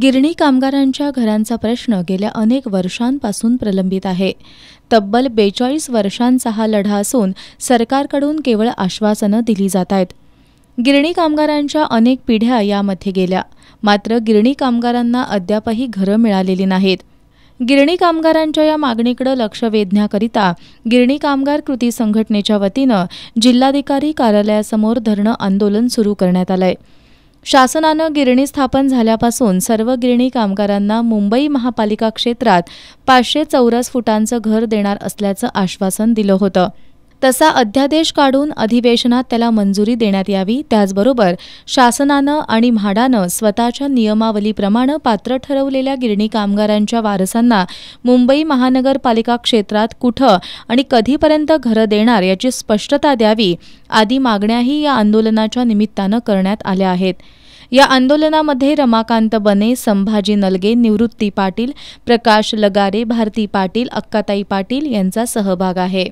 गिरणी कामगारांच्या घरांचा प्रश्न गेल्या अनेक वर्षांपासून प्रलंबित आहे तब्बल बेचाळीस वर्षांचा हा लढा असून सरकारकडून केवळ आश्वासनं दिली जात आहेत गिरणी कामगारांच्या अनेक पिढ्या यामध्ये गेल्या मात्र गिरणी कामगारांना अद्यापही घरं मिळालेली नाहीत गिरणी कामगारांच्या या मागणीकडे लक्ष वेधण्याकरिता गिरणी कामगार कृती संघटनेच्या वतीनं जिल्हाधिकारी कार्यालयासमोर धरणं आंदोलन सुरू करण्यात आलं आहे शासनानं गिरणी स्थापन झाल्यापासून सर्व गिरणी कामगारांना मुंबई महापालिका क्षेत्रात पाचशे चौरस फुटांचं घर देणार असल्याचं आश्वासन दिलं होतं तसा अध्यादेश काढून अधिवेशनात त्याला मंजुरी देण्यात यावी त्याचबरोबर शासनानं आणि म्हाडानं स्वतःच्या नियमावलीप्रमाणे पात्र ठरवलेल्या गिरणी कामगारांच्या वारसांना मुंबई महानगरपालिका क्षेत्रात कुठं आणि कधीपर्यंत घरं देणार याची स्पष्टता द्यावी आदी मागण्याही या आंदोलनाच्या निमित्तानं करण्यात आल्या आहेत या आंदोलनामध्ये रमाकांत बने संभाजी नलगे निवृत्ती पाटील प्रकाश लगारे भारती पाटील अक्काताई पाटील यांचा सहभाग आहे